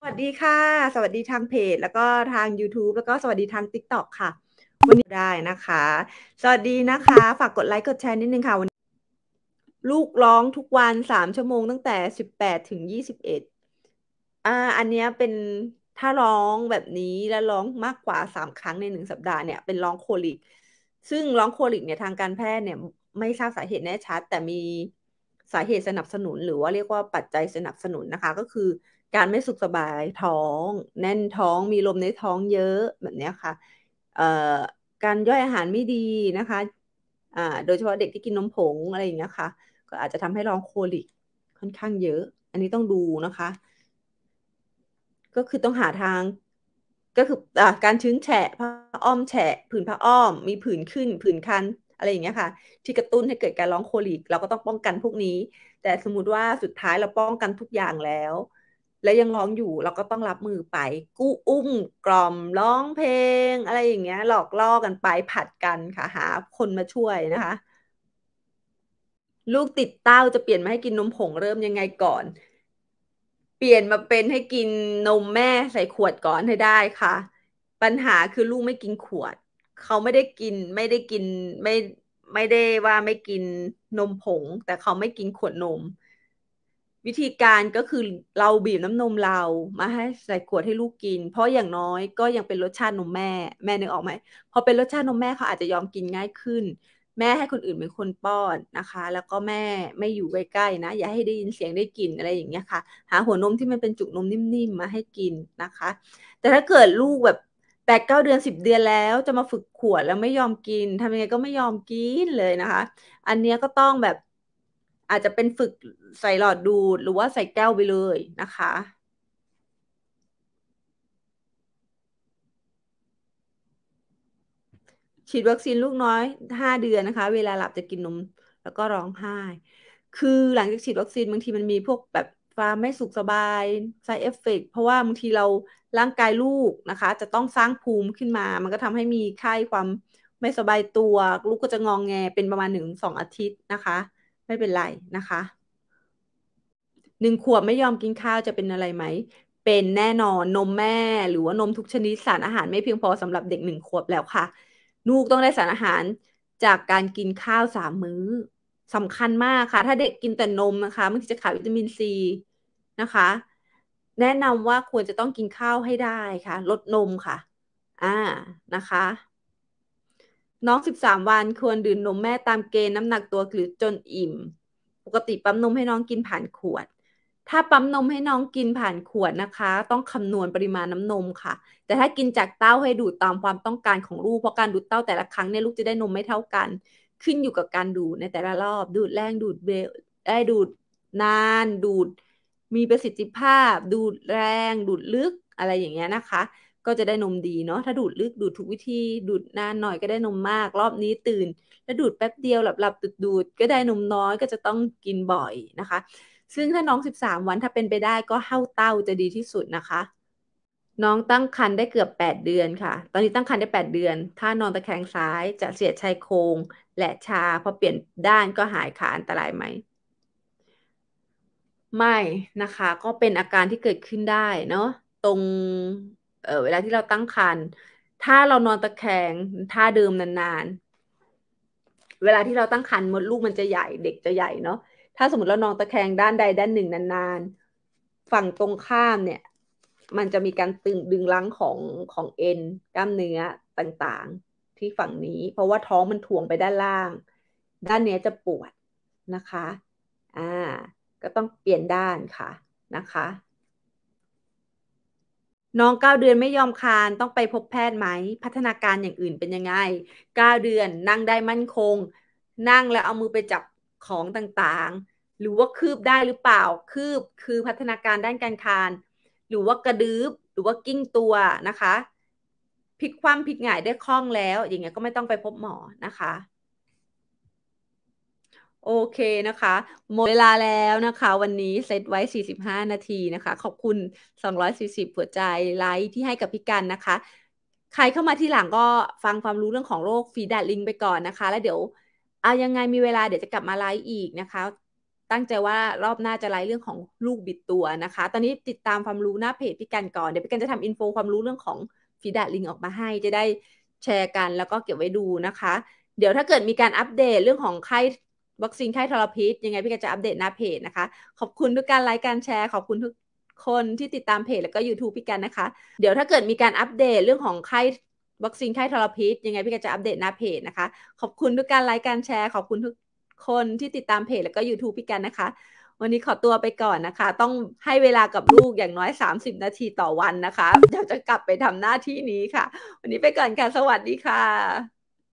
สวัสดีค่ะ สวัสดีทางเพจ แล้วก็ทาง YouTube แล้วก็สวัสดีทาง TikTok ค่ะ วันนี้ได้นะคะ สวัสดีนะคะ ฝากกดไลค์กดแชร์นิดนึงค่ะวันนี้ลูกร้องทุกวันสามชั่วโมงตั้งแต่สิบแปดถึงยี่สิบเอ็ดอ่าอันนี้เป็นถ้าร้องแบบนี้และร้องมากกว่าสามครั้งในหนึ่งสัปดาห์เนี่ยเป็นร้องโคลิก ซึ่งร้องโคลิกเนี่ยทางการแพทย์เนี่ยไม่ทราบสาเหตุแน่ชัด แต่มีสาเหตุสนับสนุนหรือว่าเรียกว่าปัจจัยสนับสนุนนะคะ ก็คือการไม่สุขสบายท้อง แน่นท้องมีลมในท้องเยอะแบบนี้ค่ะการย่อยอาหารไม่ดีนะคะโดยเฉพาะเด็กที่กินนมผงอะไรอย่างเงี้ยค่ะก็อาจจะทำให้ร้องโคลิกค่อนข้างเยอะ อันนี้ต้องดูนะคะ ก็คือต้องหาทางก็คืออการชื้นแฉะผ้าอ้อมแฉะผื่นผ้าอ้อม มีผื่นขึ้นผื่นคันอะไรอย่างเงี้ยค่ะที่กระตุ้นให้เกิดการร้องโคลิกเราก็ต้องป้องกันพวกนี้ แต่สมมติว่าสุดท้ายเราป้องกันทุกอย่างแล้ว และยังร้องอยู่เราก็ต้องรับมือไป กู้อุ้มกล่อมร้องเพลงอะไรอย่างเงี้ย หลอกล่อกันไปผัดกันค่ะหาคนมาช่วยนะคะ ลูกติดเต้าจะเปลี่ยนมาให้กินนมผงเริ่มยังไงก่อน เปลี่ยนมาเป็นให้กินนมแม่ใส่ขวดก่อนให้ได้ค่ะ ปัญหาคือลูกไม่กินขวดเขาไม่ได้กินไม่ได้กินไม่ไม่ได้ว่าไม่กินนมผง แต่เขาไม่กินขวดนม วิธีการก็คือเราบีบน้ำนมเรามาให้ใส่ขวดให้ลูกกิน เพราะอย่างน้อยก็ยังเป็นรสชาตินมแม่แม่นึกออกไหมพอเป็นรสชาตินมแม่เขาอาจจะยอมกินง่ายขึ้น แม่ให้คนอื่นเป็นคนป้อนนะคะ แล้วก็แม่ไม่อยู่ใกล้ๆนะอย่าให้ได้ยินเสียงได้กลิ่นอะไรอย่างเงี้ยค่ะ หาหัวนมที่มันเป็นจุกนมนิ่มๆมาให้กินนะคะ แต่ถ้าเกิดลูกแบบแต่เก้าเดือนสิบเดือนแล้วจะมาฝึกขวดแล้วไม่ยอมกินทำยังไงก็ไม่ยอมกินเลยนะคะ อันเนี้ยก็ต้องแบบอาจจะเป็นฝึกใส่หลอดดูด หรือว่าใส่แก้วไปเลยนะคะ ฉีดวัคซีนลูกน้อยห้าเดือนนะคะ เวลาหลับจะกินนมแล้วก็ร้องไห้คือหลังจากฉีดวัคซีนบางทีมันมีพวกแบบฟามไม่สุขสบาย side e อ f เฟกเพราะว่าบางทีเราร่างกายลูกนะคะ จะต้องสร้างภูมิขึ้นมา มันก็ทำให้มีไข้ความไม่สบายตัว ลูกก็จะงองแงเป็นประมาณหนึ่งสองอาทิตย์นะคะ ไม่เป็นไรนะคะหนึ่งขวบไม่ยอมกินข้าวจะเป็นอะไรไหม เป็นแน่นอนนมแม่หรือว่านมทุกชนิดสารอาหารไม่เพียงพอสำหรับเด็กหนึ่งขวบแล้วค่ะ ลูกต้องได้สารอาหารจากการกินข้าวสามมื้อสำคัญมากค่ะ ถ้าเด็กกินแต่นมนะคะมันจะขาดวิตามินซีนะคะแนะนำว่าควรจะต้องกินข้าวให้ได้ค่ะ ลดนมค่ะอ่านะคะน้อง 13 วัน ควรดื่มนมแม่ตามเกณฑ์น้ำหนักตัวหรือจนอิ่ม ปกติปั๊มนมให้น้องกินผ่านขวด ถ้าปั๊มนมให้น้องกินผ่านขวดนะคะ ต้องคำนวณปริมาณน้ำนมค่ะ แต่ถ้ากินจากเต้าให้ดูดตามความต้องการของลูกเพราะการดูดเต้าแต่ละครั้งเนี่ยลูกจะได้นมไม่เท่ากันขึ้นอยู่กับการดูดในแต่ละรอบ ดูดแรงดูดเบลได้ดูดนาน ดูดมีประสิทธิภาพ ดูดแรงดูดลึกอะไรอย่างเงี้ยนะคะ ก็จะได้นมดีเนาะ ถ้าดูดลึก ดูดทุกวิธี ดูดนานหน่อยก็ได้นมมาก รอบนี้ตื่น แล้วดูดแป๊บเดียวหลับหลับดูดดูดก็ได้นมน้อยก็จะต้องกินบ่อยนะคะ ซึ่งถ้าน้อง 13 วัน ถ้าเป็นไปได้ก็เข้าเต้าจะดีที่สุดนะคะน้องตั้งครรภ์ได้เกือบ8เดือนค่ะ ตอนนี้ตั้งครรภ์ได้8เดือน ถ้านอนตะแคงซ้ายจะเสียดชายโครงและชา พอเปลี่ยนด้านก็หายขาอันตรายไหม ไม่นะคะ ก็เป็นอาการที่เกิดขึ้นได้เนาะ ตรงเเวลาที่เราตั้งครรภ์ถ้าเรานอนตะแคงท่าเดิมนานๆ เวลาที่เราตั้งครรภ์มดลูกมันจะใหญ่ เด็กจะใหญ่เนาะ ถ้าสมมติเรานอนตะแคงด้านใดด้านหนึ่งนานๆ ฝั่งตรงข้ามเนี่ยมันจะมีการตึงดึงรั้งของของเอ็น กล้ามเนื้อต่างๆ ที่ฝั่งนี้ เพราะว่าท้องมันถ่วงไปด้านล่าง ด้านนี้จะปวดนะคะอ่าก็ต้องเปลี่ยนด้านค่ะนะคะน้องเก้าเดือนไม่ยอมคานต้องไปพบแพทย์ไหม พัฒนาการอย่างอื่นเป็นยังไงเก้าเดือนนั่งได้มั่นคง นั่งแล้วเอามือไปจับของต่างๆ หรือว่าคืบได้หรือเปล่า คืบคือพัฒนาการด้านการคานหรือว่ากระดืบหรือว่ากิ้งตัวนะคะพลิกคว่ำพลิกหงายได้คล่องแล้ว อย่างเงี้ยก็ไม่ต้องไปพบหมอนะคะโอเคนะคะหมดเวลาแล้วนะคะ วันนี้เซตไว้ 45 นาทีนะคะ ขอบคุณ 240หัวใจไลค์ที่ให้กับพี่กันนะคะ ใครเข้ามาที่หลังก็ฟังความรู้เรื่องของโรคฟีดัดลิงไปก่อนนะคะ แล้วเดี๋ยวเอายังไงมีเวลาเดี๋ยวจะกลับมาไลฟ์อีกนะคะตั้งใจว่ารอบหน้าจะไล่เรื่องของลูกบิดตัวนะคะ ตอนนี้ติดตามความรู้หน้าเพจพี่กันก่อน เดี๋ยวพี่กันจะทำอินโฟความรู้เรื่องของฟีดาลิงออกมาให้ จะได้แชร์กันแล้วก็เก็บไว้ดูนะคะ เดี๋ยวถ้าเกิดมีการอัปเดตเรื่องของไข้วัคซีนไข้ทรพิษยังไงพี่กันจะอัปเดตหน้าเพจนะคะ ขอบคุณทุกการไลค์การแชร์ขอบคุณทุกคนที่ติดตามเพจแล้วก็ YouTube พี่กันนะคะ เดี๋ยวถ้าเกิดมีการอัปเดตเรื่องของไข้วัคซีนไข้ทรพิษยังไงพี่กันจะอัปเดตหน้าเพจนะคะ ขอบคุณทุกการไลค์การแชร์ขอบคุณทุกคนที่ติดตามเพจแล้วก็ YouTube พี่กันนะคะ วันนี้ขอตัวไปก่อนนะคะ ต้องให้เวลากับลูกอย่างน้อย 30 นาทีต่อวันนะคะ เดี๋ยวจะกลับไปทำหน้าที่นี้ค่ะ วันนี้ไปก่อนค่ะ สวัสดีค่ะ